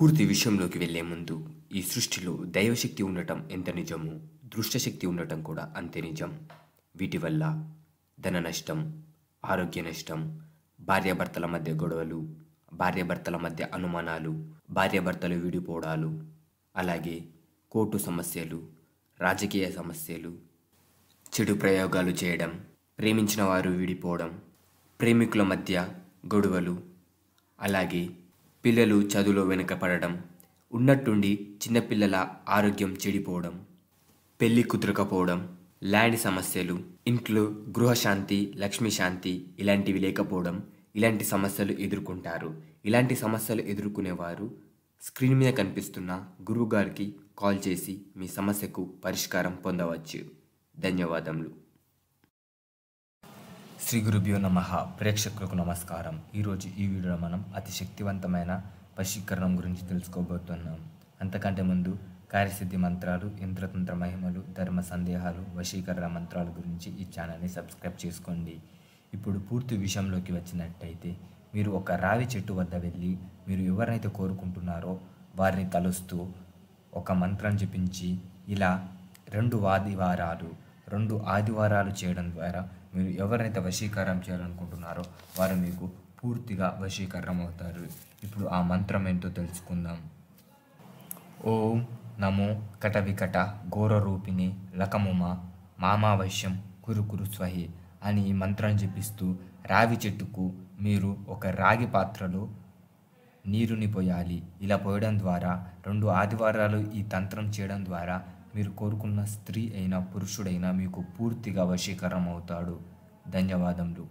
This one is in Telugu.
పూర్తి విషయంలోకి వెళ్లే ముందు ఈ సృష్టిలో దైవశక్తి ఉండటం ఎంత నిజమో దృష్టశక్తి ఉండటం కూడా అంతే నిజం వీటి వల్ల ధన నష్టం ఆరోగ్య నష్టం భార్యాభర్తల మధ్య గొడవలు భార్యాభర్తల మధ్య అనుమానాలు భార్యాభర్తలు విడిపోవడాలు అలాగే కోర్టు సమస్యలు రాజకీయ సమస్యలు చెడు ప్రయోగాలు చేయడం ప్రేమించిన వారు విడిపోవడం ప్రేమికుల మధ్య గొడవలు అలాగే పిల్లలు చదువులో వెనుకపడడం ఉన్నట్టుండి చిన్నపిల్లల ఆరోగ్యం చెడిపోవడం పెళ్లి కుదరకపోవడం ల్యాండ్ సమస్యలు ఇంట్లో గృహశాంతి లక్ష్మీశాంతి శాంతి ఇలాంటివి లేకపోవడం ఇలాంటి సమస్యలు ఎదుర్కొంటారు ఇలాంటి సమస్యలు ఎదుర్కొనేవారు స్క్రీన్ మీద కనిపిస్తున్న గురువుగారికి కాల్ చేసి మీ సమస్యకు పరిష్కారం పొందవచ్చు ధన్యవాదములు శ్రీ గురుభ్యో నమ ప్రేక్షకులకు నమస్కారం ఈరోజు ఈ వీడియోలో మనం అతి శక్తివంతమైన వశీకరణం గురించి తెలుసుకోబోతున్నాం అంతకంటే ముందు కార్యసిద్ధి మంత్రాలు ఇంద్రతంత్ర మహిమలు ధర్మ సందేహాలు వశీకరణ మంత్రాల గురించి ఈ ఛానల్ని సబ్స్క్రైబ్ చేసుకోండి ఇప్పుడు పూర్తి విషయంలోకి వచ్చినట్టయితే మీరు ఒక రావి చెట్టు వద్ద వెళ్ళి మీరు ఎవరినైతే కోరుకుంటున్నారో వారిని తలుస్తూ ఒక మంత్రం చూపించి ఇలా రెండు వారాలు రెండు ఆదివారాలు చేయడం ద్వారా మీరు ఎవరినైతే వశీకారం చేయాలనుకుంటున్నారో వారు మీకు పూర్తిగా వశీకరణం అవుతారు ఇప్పుడు ఆ మంత్రం ఏంటో తెలుసుకుందాం ఓం నమో కటవికట ఘోర రూపిణి లకముమ మామావశ్యం కురుకురు స్వహి అని ఈ మంత్రం చెప్పిస్తూ రావి చెట్టుకు మీరు ఒక రాగి పాత్రలో నీరుని పోయాలి ఇలా పోయడం ద్వారా రెండు ఆదివారాలు ఈ తంత్రం చేయడం ద్వారా మీరు కోరుకున్న స్త్రీ అయినా పురుషుడైనా మీకు పూర్తిగా వశీకరం అవుతాడు ధన్యవాదములు